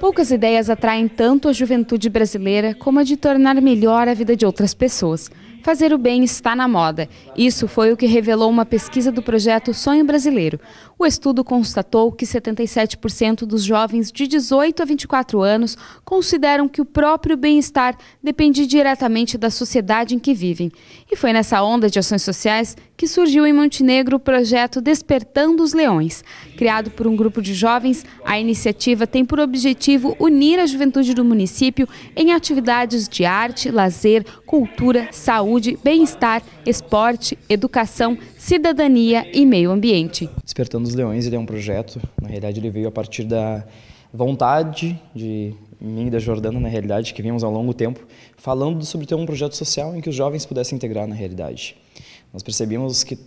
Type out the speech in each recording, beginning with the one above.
Poucas ideias atraem tanto a juventude brasileira como a de tornar melhor a vida de outras pessoas. Fazer o bem está na moda. Isso foi o que revelou uma pesquisa do projeto Sonho Brasileiro. O estudo constatou que 77% dos jovens de 18 a 24 anos consideram que o próprio bem-estar depende diretamente da sociedade em que vivem. E foi nessa onda de ações sociais que surgiu em Montenegro o projeto Despertando os Leões. Criado por um grupo de jovens, a iniciativa tem por objetivo unir a juventude do município em atividades de arte, lazer, cultura, saúde, bem-estar, esporte, educação, cidadania e meio ambiente. Despertando os Leões ele é um projeto, na realidade ele veio a partir da vontade de mim e da Jordana, na realidade, que vínhamos ao longo tempo, falando sobre ter um projeto social em que os jovens pudessem integrar na realidade. Nós percebíamos que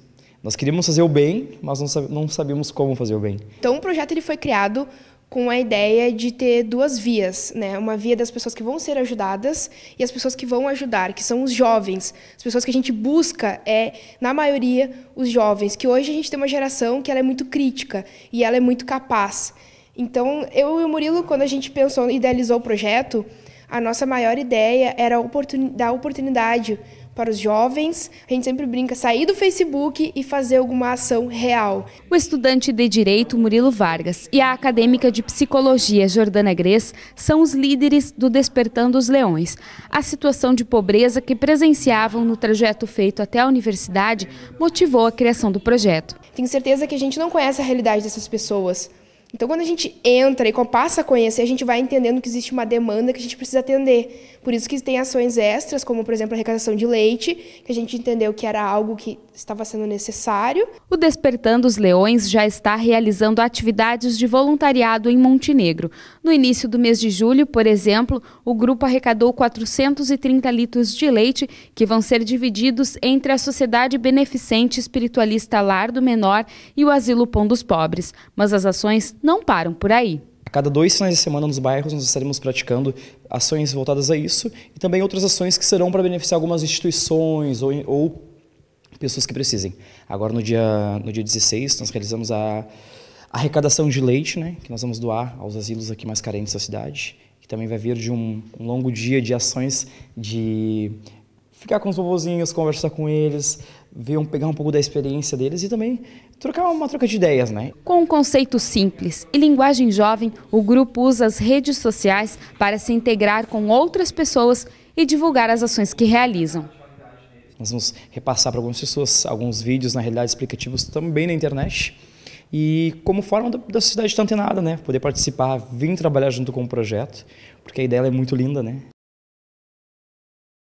nós queríamos fazer o bem, mas não sabíamos como fazer o bem. Então o projeto ele foi criado com a ideia de ter duas vias, né? Uma via das pessoas que vão ser ajudadas e as pessoas que vão ajudar, que são os jovens. As pessoas que a gente busca é, na maioria, os jovens, que hoje a gente tem uma geração que ela é muito crítica e ela é muito capaz. Então, eu e o Murilo, quando a gente pensou, idealizou o projeto, a nossa maior ideia era oportun dar oportunidade para os jovens. A gente sempre brinca sair do Facebook e fazer alguma ação real. O estudante de direito Murilo Vargas e a acadêmica de psicologia Jordana Gres são os líderes do Despertando os Leões. A situação de pobreza que presenciavam no trajeto feito até a universidade motivou a criação do projeto. Tenho certeza que a gente não conhece a realidade dessas pessoas então, quando a gente entra e passa a conhecer, a gente vai entendendo que existe uma demanda que a gente precisa atender. Por isso que tem ações extras, como, por exemplo, a arrecadação de leite, que a gente entendeu que era algo que estava sendo necessário. O Despertando os Leões já está realizando atividades de voluntariado em Montenegro. No início do mês de julho, por exemplo, o grupo arrecadou 430 litros de leite que vão ser divididos entre a Sociedade Beneficente Espiritualista Lar do Menor e o Asilo Pão dos Pobres. Mas as ações não param por aí. A cada dois finais de semana nos bairros, nós estaremos praticando ações voltadas a isso e também outras ações que serão para beneficiar algumas instituições ou, ou pessoas que precisem. Agora, no dia, no dia 16, nós realizamos a arrecadação de leite, né, que nós vamos doar aos asilos aqui mais carentes da cidade, que também vai vir de um, um longo dia de ações de ficar com os vovozinhos, conversar com eles, ver um, pegar um pouco da experiência deles e também trocar uma troca de ideias, né? Com um conceito simples e linguagem jovem, o grupo usa as redes sociais para se integrar com outras pessoas e divulgar as ações que realizam. Nós vamos repassar para algumas pessoas alguns vídeos, na realidade, explicativos também na internet. E como forma da sociedade estar antenada, né? Poder participar, vir trabalhar junto com o projeto, porque a ideia é muito linda, né?